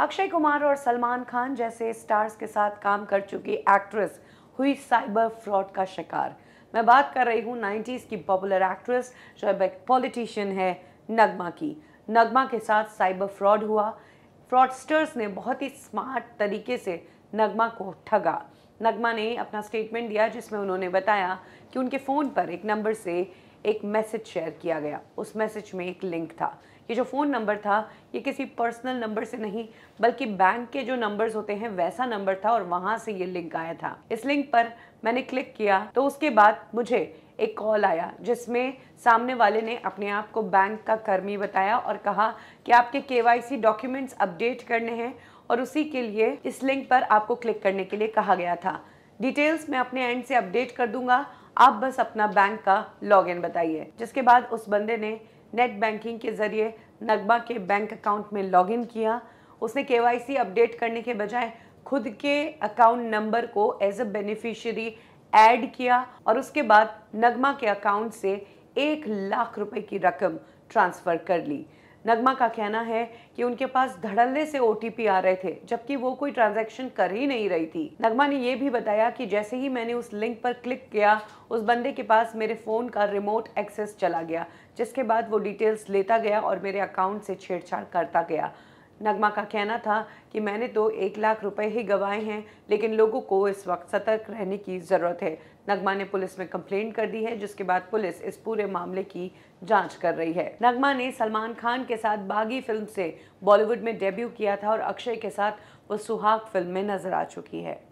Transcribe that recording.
अक्षय कुमार और सलमान खान जैसे स्टार्स के साथ काम कर चुकी एक्ट्रेस हुई साइबर फ्रॉड का शिकार मैं बात कर रही हूँ नाइन्टीज़ की पॉपुलर एक्ट्रेस जो अब एक पॉलिटिशियन है नगमा की नगमा के साथ साइबर फ्रॉड हुआ फ्रॉडस्टर्स ने बहुत ही स्मार्ट तरीके से नगमा को ठगा नगमा ने अपना स्टेटमेंट दिया जिसमें उन्होंने बताया कि उनके फ़ोन पर एक नंबर से एक मैसेज शेयर किया गया उस मैसेज में एक लिंक था ये जो फ़ोन नंबर था ये किसी पर्सनल नंबर से नहीं बल्कि बैंक के जो नंबर्स होते हैं वैसा नंबर था और वहाँ से ये लिंक आया था इस लिंक पर मैंने क्लिक किया तो उसके बाद मुझे एक कॉल आया जिसमें सामने वाले ने अपने आप को बैंक का कर्मी बताया और कहा कि आपके के डॉक्यूमेंट्स अपडेट करने हैं और उसी के लिए इस लिंक पर आपको क्लिक करने के लिए कहा गया था डिटेल्स मैं अपने एंड से अपडेट कर दूंगा आप बस अपना बैंक का लॉगिन बताइए जिसके बाद उस बंदे ने नेट बैंकिंग के ज़रिए नगमा के बैंक अकाउंट में लॉगिन किया उसने के अपडेट करने के बजाय खुद के अकाउंट नंबर को एज अ बेनिफिशियरी ऐड किया और उसके बाद नगमा के अकाउंट से एक लाख रुपए की रकम ट्रांसफ़र कर ली नगमा का कहना है कि उनके पास धड़ल्ले से ओ आ रहे थे जबकि वो कोई ट्रांजैक्शन कर ही नहीं रही थी नगमा ने यह भी बताया कि जैसे ही मैंने उस लिंक पर क्लिक किया उस बंदे के पास मेरे फ़ोन का रिमोट एक्सेस चला गया जिसके बाद वो डिटेल्स लेता गया और मेरे अकाउंट से छेड़छाड़ करता गया नगमा का कहना था कि मैंने तो एक लाख रुपए ही गंवाए हैं लेकिन लोगों को इस वक्त सतर्क रहने की ज़रूरत है नगमा ने पुलिस में कंप्लेंट कर दी है जिसके बाद पुलिस इस पूरे मामले की जांच कर रही है नगमा ने सलमान खान के साथ बागी फिल्म से बॉलीवुड में डेब्यू किया था और अक्षय के साथ वो सुहाग फिल्म में नजर आ चुकी है